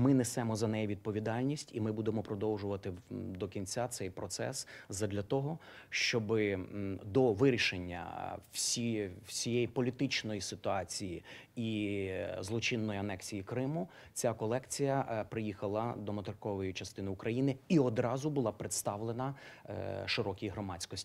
Ми несемо за неї відповідальність, і ми будемо продовжувати до кінця цей процес задля того, щоб до вирішення всі, всієї політичної ситуації і е, злочинної анексії Криму ця колекція е, приїхала до материкової частини України і одразу була представлена е, широкій громадськості.